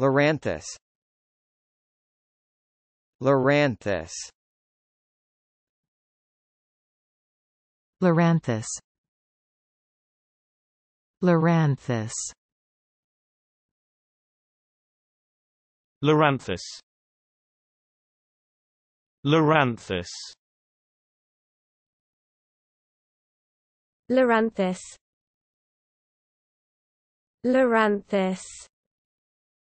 Loranthus Loranthus Loranthus Loranthus Loranthus Loranthus Loranthus Loranthus